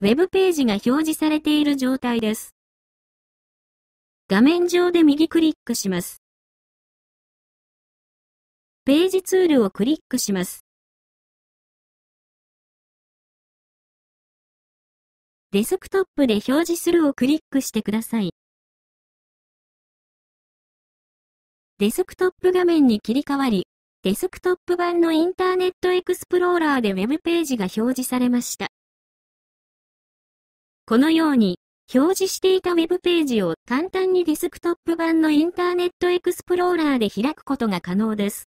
ウェブページが表示されている状態です。画面上で右クリックします。ページツールをクリックします。デスクトップで表示するをクリックしてください。デスクトップ画面に切り替わり、デスクトップ版のインターネットエクスプローラーでウェブページが表示されました。このように、表示していた Web ページを簡単にデスクトップ版のインターネットエクスプローラーで開くことが可能です。